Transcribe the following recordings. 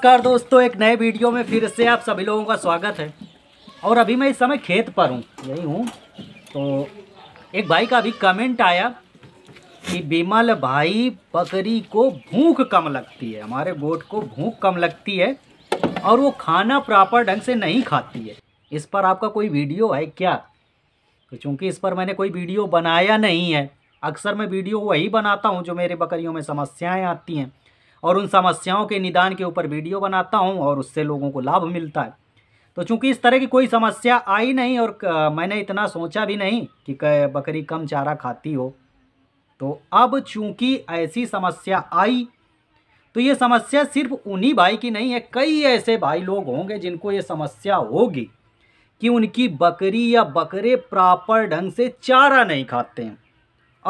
नमस्कार दोस्तों एक नए वीडियो में फिर से आप सभी लोगों का स्वागत है और अभी मैं इस समय खेत पर हूँ यही हूँ तो एक भाई का अभी कमेंट आया कि बिमल भाई बकरी को भूख कम लगती है हमारे गोट को भूख कम लगती है और वो खाना प्रॉपर ढंग से नहीं खाती है इस पर आपका कोई वीडियो है क्या तो चूँकि इस पर मैंने कोई वीडियो बनाया नहीं है अक्सर मैं वीडियो वही बनाता हूँ जो मेरे बकरियों में समस्याएँ आती हैं और उन समस्याओं के निदान के ऊपर वीडियो बनाता हूँ और उससे लोगों को लाभ मिलता है तो चूंकि इस तरह की कोई समस्या आई नहीं और मैंने इतना सोचा भी नहीं कि बकरी कम चारा खाती हो तो अब चूंकि ऐसी समस्या आई तो ये समस्या सिर्फ उन्हीं भाई की नहीं है कई ऐसे भाई लोग होंगे जिनको ये समस्या होगी कि उनकी बकरी या बकरे प्रॉपर ढंग से चारा नहीं खाते हैं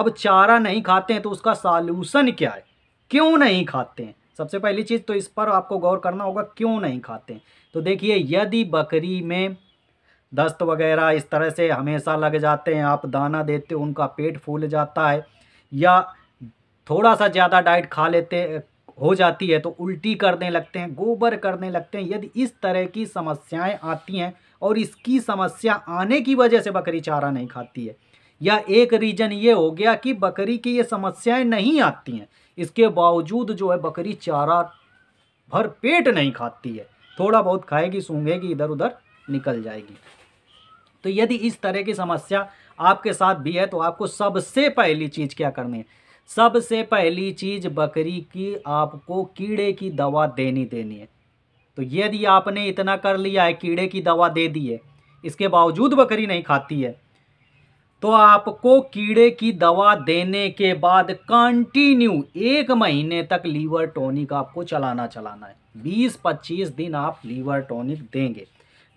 अब चारा नहीं खाते हैं तो उसका सॉल्यूशन क्या है क्यों नहीं खाते हैं सबसे पहली चीज़ तो इस पर आपको गौर करना होगा क्यों नहीं खाते हैं तो देखिए यदि बकरी में दस्त वगैरह इस तरह से हमेशा लग जाते हैं आप दाना देते हो उनका पेट फूल जाता है या थोड़ा सा ज़्यादा डाइट खा लेते हो जाती है तो उल्टी करने लगते हैं गोबर करने लगते हैं यदि इस तरह की समस्याएं आती हैं और इसकी समस्या आने की वजह से बकरी चारा नहीं खाती है या एक रीजन ये हो गया कि बकरी की ये समस्याएं नहीं आती हैं इसके बावजूद जो है बकरी चारा भर पेट नहीं खाती है थोड़ा बहुत खाएगी सूंघेगी इधर उधर निकल जाएगी तो यदि इस तरह की समस्या आपके साथ भी है तो आपको सबसे पहली चीज़ क्या करनी है सबसे पहली चीज़ बकरी की आपको कीड़े की दवा देनी देनी है तो यदि आपने इतना कर लिया है कीड़े की दवा दे दी है इसके बावजूद बकरी नहीं खाती है तो आपको कीड़े की दवा देने के बाद कंटिन्यू एक महीने तक लीवर टॉनिक आपको चलाना चलाना है 20-25 दिन आप लीवर टॉनिक देंगे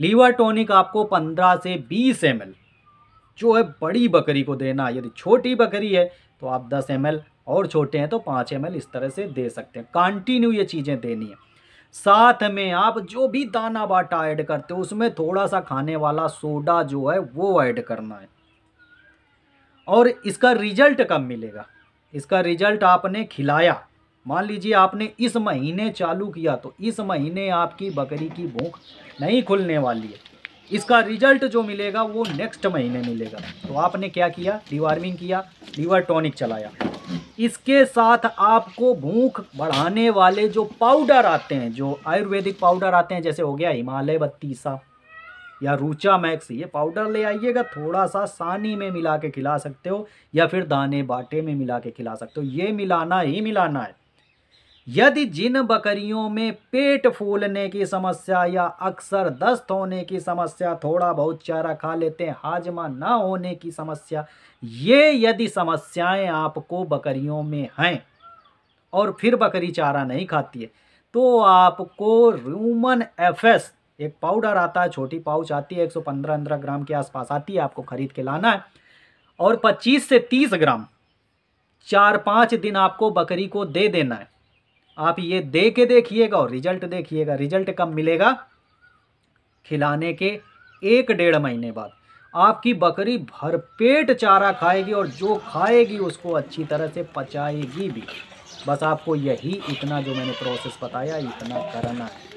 लीवर टॉनिक आपको 15 से 20 एम जो है बड़ी बकरी को देना यदि छोटी बकरी है तो आप 10 एम और छोटे हैं तो 5 एम इस तरह से दे सकते हैं कंटिन्यू ये चीज़ें देनी है साथ में आप जो भी दाना बाटा ऐड करते हो उसमें थोड़ा सा खाने वाला सोडा जो है वो ऐड करना है और इसका रिजल्ट कब मिलेगा इसका रिजल्ट आपने खिलाया मान लीजिए आपने इस महीने चालू किया तो इस महीने आपकी बकरी की भूख नहीं खुलने वाली है इसका रिजल्ट जो मिलेगा वो नेक्स्ट महीने मिलेगा तो आपने क्या किया डिवार्मिंग किया लीवर टॉनिक चलाया इसके साथ आपको भूख बढ़ाने वाले जो पाउडर आते हैं जो आयुर्वेदिक पाउडर आते हैं जैसे हो गया हिमालय बत्तीसा या रूचा मैक्स ये पाउडर ले आइएगा थोड़ा सा सानी में मिला के खिला सकते हो या फिर दाने बाटे में मिला के खिला सकते हो ये मिलाना ही मिलाना है यदि जिन बकरियों में पेट फूलने की समस्या या अक्सर दस्त होने की समस्या थोड़ा बहुत चारा खा लेते हैं हाजमा ना होने की समस्या ये यदि समस्याएं आपको बकरियों में हैं और फिर बकरी चारा नहीं खाती है तो आपको रूमन एफएस एक पाउडर आता है छोटी पाउच आती है एक सौ पंद्रह पंद्रह ग्राम के आसपास आती है आपको खरीद के लाना है और पच्चीस से तीस ग्राम चार पाँच दिन आपको बकरी को दे देना है आप ये दे के देखिएगा और रिजल्ट देखिएगा रिजल्ट कब मिलेगा खिलाने के एक डेढ़ महीने बाद आपकी बकरी भरपेट चारा खाएगी और जो खाएगी उसको अच्छी तरह से पचाएगी भी बस आपको यही इतना जो मैंने प्रोसेस बताया इतना करना है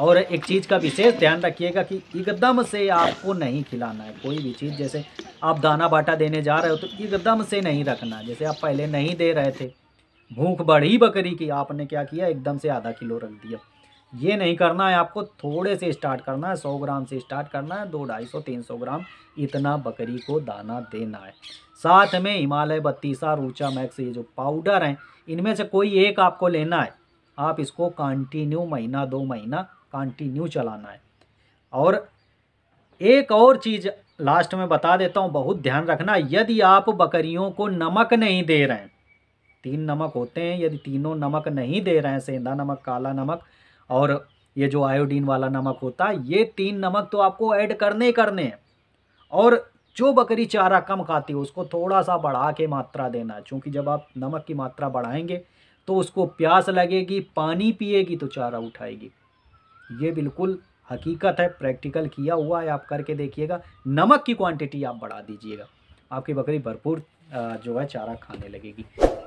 और एक चीज़ का विशेष ध्यान रखिएगा कि एकदम से आपको नहीं खिलाना है कोई भी चीज़ जैसे आप दाना बाटा देने जा रहे हो तो एकदम से नहीं रखना जैसे आप पहले नहीं दे रहे थे भूख बढ़ी बकरी की आपने क्या किया एकदम से आधा किलो रख दिया ये नहीं करना है आपको थोड़े से स्टार्ट करना है सौ ग्राम से स्टार्ट करना है दो ढाई सौ तीन सौ ग्राम इतना बकरी को दाना देना है साथ में हिमालय बत्तीसा रूचा मैक्स ये जो पाउडर हैं इनमें से कोई एक आपको लेना है आप इसको कंटिन्यू महीना दो महीना कंटिन्यू चलाना है और एक और चीज़ लास्ट में बता देता हूँ बहुत ध्यान रखना यदि आप बकरियों को नमक नहीं दे रहे हैं तीन नमक होते हैं यदि तीनों नमक नहीं दे रहे हैं सेंधा नमक काला नमक और ये जो आयोडीन वाला नमक होता है ये तीन नमक तो आपको ऐड करने ही करने हैं और जो बकरी चारा कम खाती है उसको थोड़ा सा बढ़ा के मात्रा देना है क्योंकि जब आप नमक की मात्रा बढ़ाएंगे तो उसको प्यास लगेगी पानी पिएगी तो चारा उठाएगी ये बिल्कुल हकीकत है प्रैक्टिकल किया हुआ है आप करके देखिएगा नमक की क्वांटिटी आप बढ़ा दीजिएगा आपकी बकरी भरपूर जो है चारा खाने लगेगी